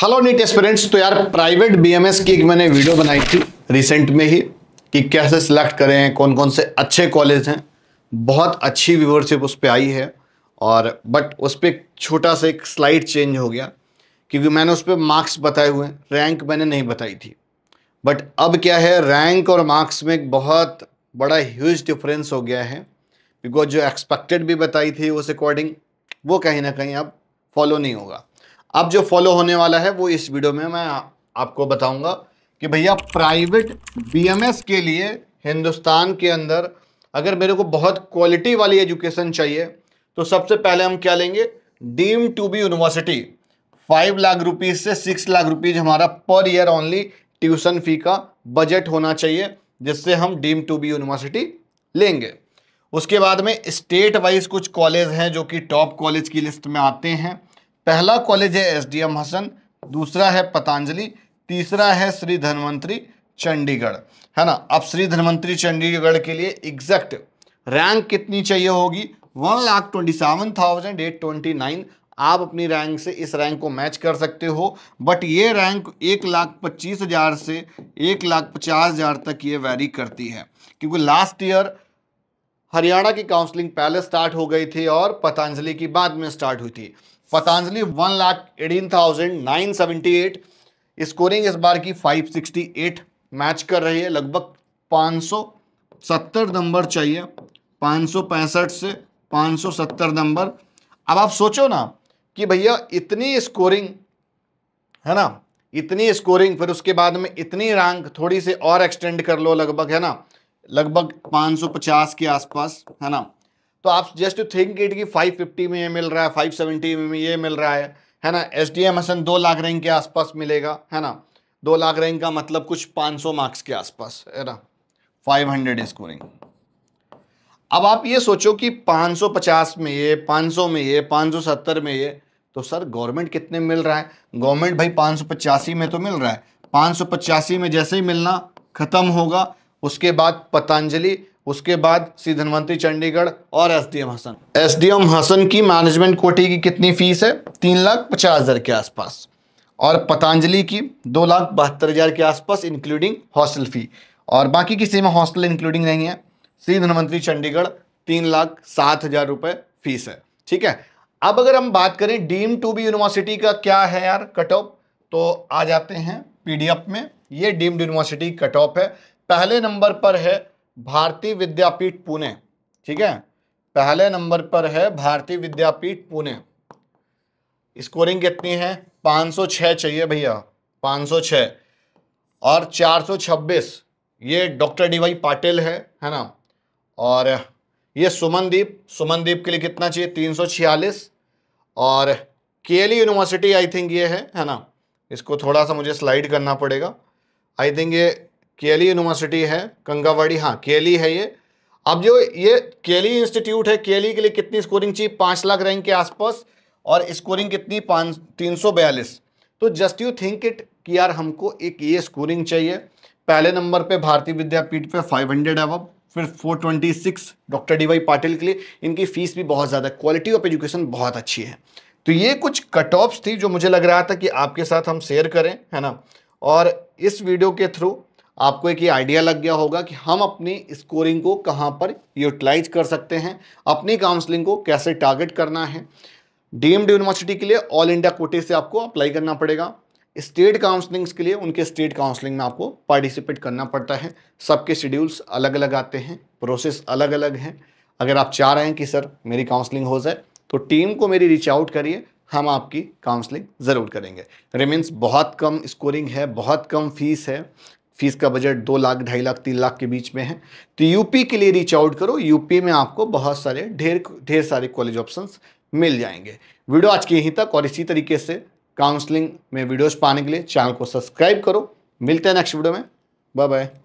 hello NEET aspirants तो यार private BMS की एक मैंने वीडियो बनाई थी रिसेंट में ही कि कैसे सिलेक्ट करें कौन कौन से अच्छे कॉलेज हैं बहुत अच्छी व्यूवरशिप उस पर आई है और बट उस पर एक छोटा सा एक स्लाइड चेंज हो गया क्योंकि मैंने उस पर मार्क्स बताए हुए हैं रैंक मैंने नहीं बताई थी बट अब क्या है रैंक और मार्क्स में एक बहुत बड़ा ह्यूज डिफरेंस हो गया है बिकॉज जो एक्सपेक्टेड भी बताई थी उस अकॉर्डिंग वो कहीं ना कहीं अब फॉलो नहीं होगा अब जो फॉलो होने वाला है वो इस वीडियो में मैं आपको बताऊंगा कि भैया प्राइवेट बीएमएस के लिए हिंदुस्तान के अंदर अगर मेरे को बहुत क्वालिटी वाली एजुकेशन चाहिए तो सबसे पहले हम क्या लेंगे deemed to be university five lakh rupees से सिक्स लाख रुपीज़ हमारा per year only tuition fee का बजट होना चाहिए जिससे हम डीम टू बी यूनिवर्सिटी लेंगे उसके बाद में स्टेट वाइज कुछ कॉलेज हैं जो कि टॉप कॉलेज की लिस्ट में आते हैं पहला कॉलेज है एस डी एम हसन दूसरा है पतंजलि तीसरा है श्री धनवंतरी चंडीगढ़ है ना अब श्री धनवंतरी चंडीगढ़ के लिए एग्जैक्ट रैंक कितनी चाहिए होगी one lakh twenty seven thousand eight twenty nine आप अपनी रैंक से इस रैंक को मैच कर सकते हो बट ये रैंक एक लाख पच्चीस हज़ार से एक लाख पचास हज़ार तक ये वैरी करती है क्योंकि लास्ट ईयर हरियाणा की काउंसलिंग पहले स्टार्ट हो गई थी और पतंजलि की बाद में स्टार्ट हुई थी Patanjali one lakh eighteen thousand nine seventy eight scoring इस बार की फाइव सिक्सटी एट मैच कर रही है लगभग पाँच सौ सत्तर नंबर चाहिए पाँच सौ पैंसठ से पाँच सौ सत्तर नंबर अब आप सोचो ना कि भैया इतनी स्कोरिंग है ना इतनी स्कोरिंग फिर उसके बाद में इतनी रैंक थोड़ी से और एक्सटेंड कर लो लगभग है ना लगभग पाँच सौ पचास के आसपास है ना तो आप जस्ट थिंक इट कि 550 में ये मिल रहा है 570 में ये मिल रहा है है ना एस डी एम हसन दो लाख रैंक के आसपास मिलेगा है ना दो लाख रैंक का मतलब कुछ 500 मार्क्स के आसपास है ना 500 स्कोरिंग अब आप ये सोचो कि 550 में ये 500 में ये 570 में ये तो सर गवर्नमेंट कितने मिल रहा है गवर्नमेंट भाई पाँच में तो मिल रहा है पाँच में जैसे ही मिलना ख़त्म होगा उसके बाद पतंजलि उसके बाद श्री धनवंतरी चंडीगढ़ और एसडीएम हसन एसडीएम हसन की मैनेजमेंट कोटी की कितनी फीस है तीन लाख पचास हज़ार के आसपास और पतंजलि की दो लाख बहत्तर हज़ार के आसपास इंक्लूडिंग हॉस्टल फ़ी और बाकी किसी में हॉस्टल इंक्लूडिंग नहीं है श्री धनवंतरी चंडीगढ़ तीन लाख सात हज़ार रुपये फीस है ठीक है अब अगर हम बात करें डीम टू बी यूनिवर्सिटी का क्या है यार कट ऑफ तो आ जाते हैं पीडीएफ में ये डीम्ड यूनिवर्सिटी कट ऑफ है पहले नंबर पर है भारतीय विद्यापीठ पुणे ठीक है पहले नंबर पर है भारतीय विद्यापीठ पुणे स्कोरिंग कितनी है 506 चाहिए भैया 506 और 426 ये डॉक्टर डी वाई पाटिल है है ना और ये सुमनदीप सुमनदीप के लिए कितना चाहिए 346 और केली यूनिवर्सिटी आई थिंक ये है है ना इसको थोड़ा सा मुझे स्लाइड करना पड़ेगा आई थिंक ये केली यूनिवर्सिटी है कंगावाड़ी हाँ केली है ये अब जो ये केली इंस्टीट्यूट है केली के लिए कितनी स्कोरिंग चाहिए पाँच लाख रैंक के आसपास और स्कोरिंग कितनी पाँच तीन सौ बयालीस तो जस्ट यू थिंक इट कि यार हमको एक ये स्कोरिंग चाहिए पहले नंबर पे भारतीय विद्यापीठ पे 500 हंड्रेड एवब फिर 426 डॉक्टर डी वाई पाटिल के लिए इनकी फीस भी बहुत ज़्यादा क्वालिटी ऑफ एजुकेशन बहुत अच्छी है तो ये कुछ कट ऑफ्स थी जो मुझे लग रहा था कि आपके साथ हम शेयर करें है ना और इस वीडियो के थ्रू आपको एक ये आइडिया लग गया होगा कि हम अपनी स्कोरिंग को कहाँ पर यूटिलाइज कर सकते हैं अपनी काउंसलिंग को कैसे टारगेट करना है डीम्ड यूनिवर्सिटी के लिए ऑल इंडिया कोटे से आपको अप्लाई करना पड़ेगा स्टेट काउंसलिंग्स के लिए उनके स्टेट काउंसलिंग में आपको पार्टिसिपेट करना पड़ता है सबके शेड्यूल्स अलग अलग आते हैं प्रोसेस अलग अलग हैं अगर आप चाह रहे हैं कि सर मेरी काउंसलिंग हो जाए तो टीम को मेरी रीच आउट करिए हम आपकी काउंसलिंग ज़रूर करेंगे रिमेंस बहुत कम स्कोरिंग है बहुत कम फीस है फीस का बजट दो लाख ढाई लाख तीन लाख के बीच में है तो यूपी के लिए रीच आउट करो यूपी में आपको बहुत सारे ढेर ढेर सारे कॉलेज ऑप्शंस मिल जाएंगे वीडियो आज के यहीं तक और इसी तरीके से काउंसलिंग में वीडियोस पाने के लिए चैनल को सब्सक्राइब करो मिलते हैं नेक्स्ट वीडियो में बाय बाय